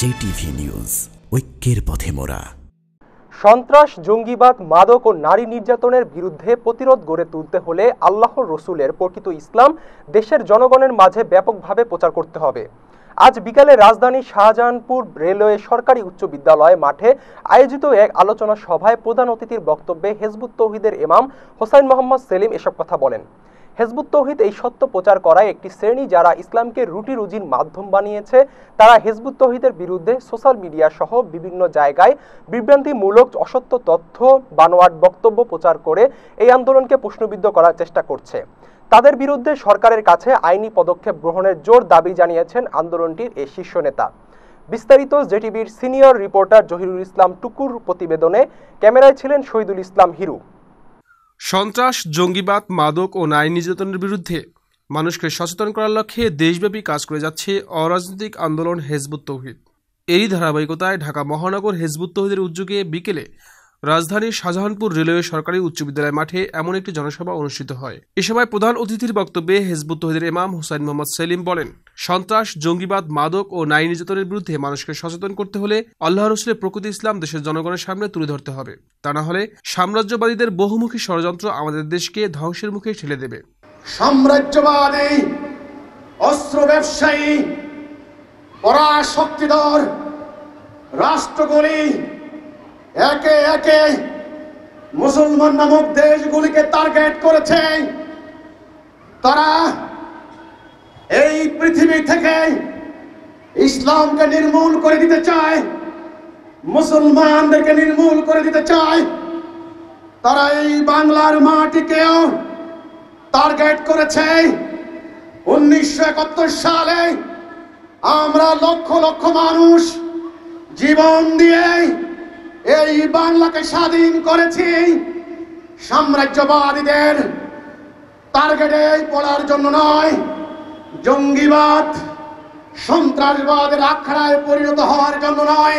JTV news ঐক্যের পথে মোরা সন্ত্রাস জঙ্গিবাদ মাদক ও নারী নির্যাতনের বিরুদ্ধে প্রতিরোধ গড়ে তুলতে হলে আল্লাহ রসুলের প্রকৃত ইসলাম দেশের জনগণের মাঝে ব্যাপকভাবে প্রচার করতে হবে আজ বিকালে রাজধানী শাহজাহানপুর রেলওয়ে সরকারি উচ্চ বিদ্যালয় মাঠে আয়োজিত এক আলোচনা সভায় প্রধান অতিথির বক্তব্যে হেজবুত তৌহিদের এমাম হোসাইন মোহাম্মদ সেলিম এসব কথা বলেন হেজবুত তৌহিদ এই সত্য প্রচার করায় একটি শ্রেণী যারা ইসলামকে রুটি রুজির মাধ্যম বানিয়েছে তারা হেজবুত তৌহিদের বিরুদ্ধে সোশ্যাল মিডিয়া সহ বিভিন্ন জায়গায় বিভ্রান্তিমূলক অসত্য তথ্য বানোয়াট বক্তব্য প্রচার করে এই আন্দোলনকে প্রশ্নবিদ্ধ করার চেষ্টা করছে তাদের বিরুদ্ধে সরকারের কাছে আইনি পদক্ষেপ গ্রহণের জোর দাবি জানিয়েছেন আন্দোলনটির এই শীর্ষ নেতা বিস্তারিত জেটিভির সিনিয়র রিপোর্টার জহিরুল ইসলাম টুকুর প্রতিবেদনে ক্যামেরায় ছিলেন শহীদুল ইসলাম হিরু সন্ত্রাস জঙ্গিবাদ মাদক ও নারী নির্যাতনের বিরুদ্ধে মানুষকে সচেতন করার লক্ষ্যে দেশব্যাপী কাজ করে যাচ্ছে অরাজনৈতিক আন্দোলন হেজবুত তৌহিদ এরই ধারাবাহিকতায় ঢাকা মহানগর হেজবুত তৌহিদের উদ্যোগে বিকেলে রাজধানীর শাহজাহানপুর রেলওয়ে সরকারি উচ্চ বিদ্যালয় মাঠে এমন একটি জনসভা অনুষ্ঠিত হয় এ সময় প্রধান অতিথির বক্তব্যে হেজবুত তহিদের ইমাম হুসাইন মোহাম্মদ সেলিম বলেন সন্ত্রাস জঙ্গিবাদ মাদক ও নারী নির্যাতনের বিরুদ্ধে মানুষকে সচেতন করতে হলে আল্লাহ রসুলের প্রকৃতি ইসলাম দেশের জনগণের সামনে তুলে ধরতে হবে তা না হলে সাম্রাজ্যবাদীদের বহুমুখী ষড়যন্ত্র আমাদের দেশকে ধ্বংসের মুখে ঠেলে দেবে সাম্রাজ্যবাদী অস্ত্র ব্যবসায়ী পরাশক্তিধর রাষ্ট্রগুলি একে একে মুসলমান নামক দেশগুলিকে টার্গেট করেছে তারা এই পৃথিবী থেকে ইসলামকে নির্মূল করে দিতে চায় মুসলমানদেরকে নির্মূল করে দিতে চায় তারা এই বাংলার মাটিকেও টার্গেট করেছে উনিশশো সালে আমরা লক্ষ লক্ষ মানুষ জীবন দিয়ে এই বাংলাকে স্বাধীন করেছি সাম্রাজ্যবাদীদের টার্গেটে পড়ার জন্য নয় জঙ্গিবাদ সন্ত্রাসবাদের আখড়ায় পরিণত হওয়ার জন্য নয়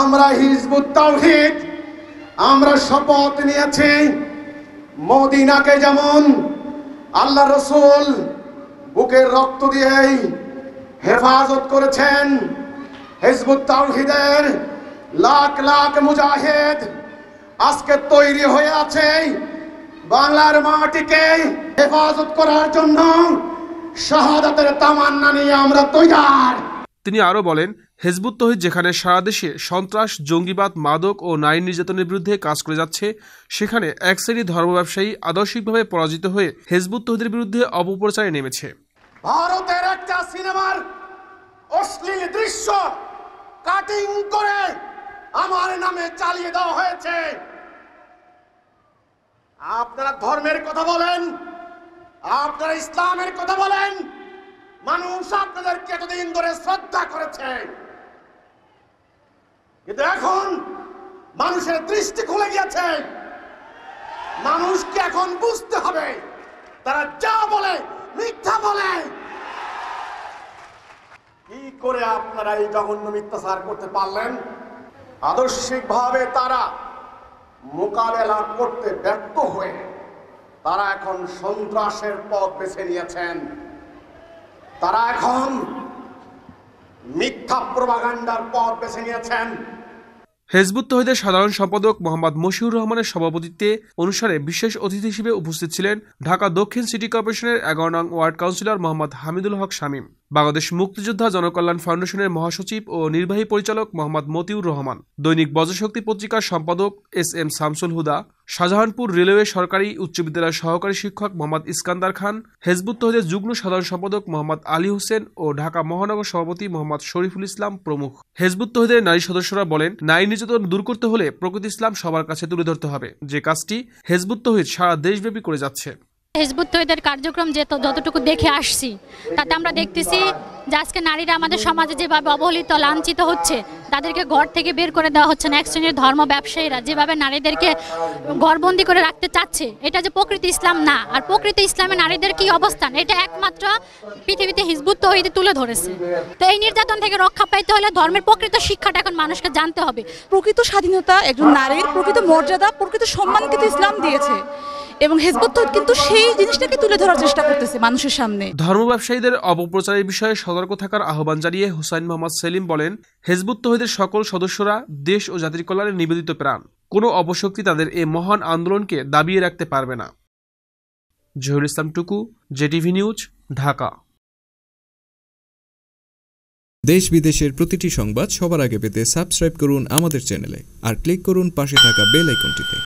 আমরা হিজবুত তাওহিদ আমরা শপথ নিয়েছি মদিনাকে যেমন আল্লাহ রসুল বুকের রক্ত দিয়েই হেফাজত করেছেন হিজবুত তাওহিদের লাখ লাখ মুজাহিদ আজকে তৈরি হয়ে আছে বাংলার মাটিকে হেফাজত করার জন্য শাহাদাতের তামান্না নিয়ে আমরা তৈরি তিনি আরও বলেন হেজবুত তহিদ যেখানে সারা দেশে সন্ত্রাস জঙ্গিবাদ মাদক ও নারী নির্যাতনের বিরুদ্ধে কাজ করে যাচ্ছে সেখানে এক শ্রেণী ধর্ম ব্যবসায়ী আদর্শিকভাবে পরাজিত হয়ে হেজবুত তহিদের বিরুদ্ধে অপপ্রচারে নেমেছে ভারতের একটা সিনেমার অশ্লীল দৃশ্য কাটিং করে আমার নামে চালিয়ে দেওয়া হয়েছে আপনারা ধর্মের কথা বলেন আপনারা ইসলামের কথা বলেন মানুষ আপনাদেরকে এতদিন ধরে শ্রদ্ধা করেছে কিন্তু এখন মানুষের দৃষ্টি খুলে গিয়েছে মানুষকে এখন বুঝতে হবে তারা যা বলে মিথ্যা বলে কি করে আপনারা এই জঘন্য মিথ্যাচার করতে পারলেন আদর্শিকভাবে তারা মোকাবেলা করতে ব্যর্থ হয়ে তারা এখন সন্ত্রাসের পথ বেছে নিয়েছেন তারা এখন মিথ্যা প্রভাগান্ডার পথ বেছে নিয়েছেন হেজবুত তহিদের সাধারণ সম্পাদক মোহাম্মদ মশিউর রহমানের সভাপতিত্বে অনুসারে বিশেষ অতিথি হিসেবে উপস্থিত ছিলেন ঢাকা দক্ষিণ সিটি কর্পোরেশনের এগারো নং ওয়ার্ড কাউন্সিলর মোহাম্মদ হামিদুল হক শামীম বাংলাদেশ মুক্তিযোদ্ধা জনকল্যাণ ফাউন্ডেশনের মহাসচিব ও নির্বাহী পরিচালক মোহাম্মদ মতিউর রহমান দৈনিক বজ্রশক্তি পত্রিকার সম্পাদক S M Shamsul Huda Shahjahanpur railway সরকারি উচ্চ বিদ্যালয়ের সহকারী শিক্ষক মোহাম্মদ ইস্কান্দার খান হেজবুত তহিদের যুগ্ম সাধারণ সম্পাদক মোহাম্মদ আলী হোসেন ও ঢাকা মহানগর সভাপতি মোহাম্মদ শরীফুল ইসলাম প্রমুখ হেজবুত তহিদের নারী সদস্যরা বলেন নারী নির্যাতন দূর করতে হলে প্রকৃতি ইসলাম সবার কাছে তুলে ধরতে হবে যে কাজটি হেজবুত তহিদ সারা দেশব্যাপী করে যাচ্ছে হেজবুত তৈরিদের কার্যক্রম যে যতটুকু দেখে আসছি তাতে আমরা দেখতেছি যে আজকে নারীরা আমাদের সমাজে যেভাবে অবহেলিত লাঞ্ছিত হচ্ছে তাদেরকে ঘর থেকে বের করে দেওয়া হচ্ছে না এক শ্রেণীর ধর্ম ব্যবসায়ীরা যেভাবে নারীদেরকে ঘরবন্দি করে রাখতে চাচ্ছে এটা যে প্রকৃতি ইসলাম না আর প্রকৃতি ইসলামে নারীদের কি অবস্থান এটা একমাত্র পৃথিবীতে হিজবুত হইতে তুলে ধরেছে তো এই নির্যাতন থেকে রক্ষা পাইতে হলে ধর্মের প্রকৃত শিক্ষাটা এখন মানুষকে জানতে হবে প্রকৃত স্বাধীনতা একজন নারীর প্রকৃত মর্যাদা প্রকৃত সম্মান কিন্তু ইসলাম দিয়েছে এবং হেজবত কিন্তু সেই জিনিসটাকে তুলে ধরার চেষ্টা করতেছে মানুষের সামনে ধর্ম ব্যবসায়ীদের অপপ্রচারের বিষয়ে সতর্ক থাকার আহ্বান জানিয়ে হুসাইন মোহাম্মদ সেলিম বলেন হেজবুত তহিদের সকল সদস্যরা দেশ ও জাতির কল্যাণে নিবেদিত প্রাণ কোনো অপশক্তি তাদের এ মহান আন্দোলনকে দাবিয়ে রাখতে পারবে না জহুর ইসলাম টুকু জেটিভি নিউজ ঢাকা দেশ বিদেশের প্রতিটি সংবাদ সবার আগে পেতে সাবস্ক্রাইব করুন আমাদের চ্যানেলে আর ক্লিক করুন পাশে থাকা বেল আইকনটিতে